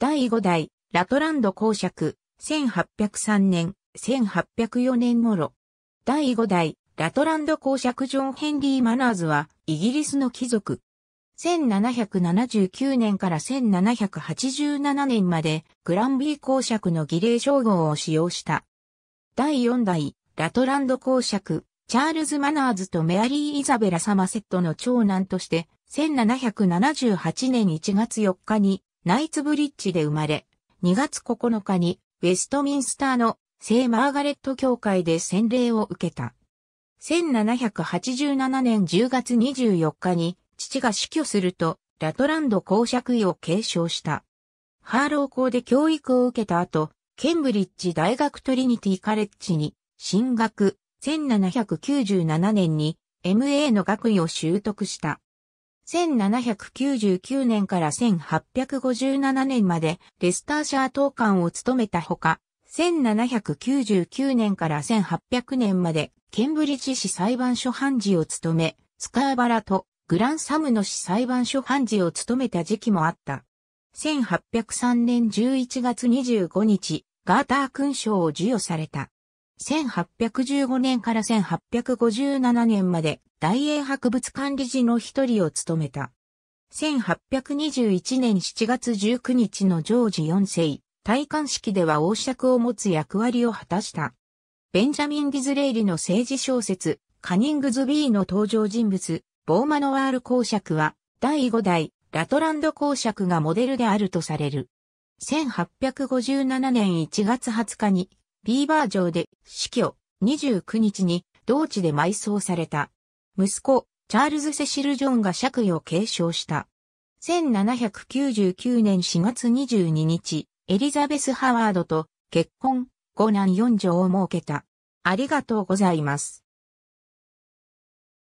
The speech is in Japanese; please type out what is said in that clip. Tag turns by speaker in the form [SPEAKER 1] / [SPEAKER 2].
[SPEAKER 1] 第5代、ラトランド公爵、1803年、1804年頃。第5代、ラトランド公爵ジョン・ヘンリー・マナーズは、イギリスの貴族。1779年から1787年まで、グランビー公爵の儀礼称号を使用した。第4代、ラトランド公爵、チャールズ・マナーズとメアリー・イザベラ・サマセットの長男として、1778年1月4日にナイツブリッジで生まれ、2月9日にウェストミンスターの聖マーガレット教会で洗礼を受けた。1787年10月24日に父が死去するとラトランド公爵位を継承した。ハーロー校で教育を受けた後、ケンブリッジ大学トリニティカレッジに進学、1797年に MA の学位を習得した。1799年から1857年までレスターシャー党官を務めたほか、1799年から1800年までケンブリッジ市裁判所判事を務め、スカーバラとグランサムの市裁判所判事を務めた時期もあった。1803年11月25日、ガーター勲章を授与された。1815年から1857年まで大英博物館理事の一人を務めた。1821年7月19日のジョージ4世、戴冠式では王爵を持つ役割を果たした。ベンジャミン・ディズレイリの政治小説、カニングズ・ビーの登場人物、ボーマノワール公爵は、第5代、ラトランド公爵がモデルであるとされる。1857年1月20日に、ビーバー城で死去29日に同地で埋葬された。息子、チャールズ・セシル・ジョンが爵位を継承した。1799年4月22日、エリザベス・ハワードと結婚、5男4女を設けた。ありがとうございます。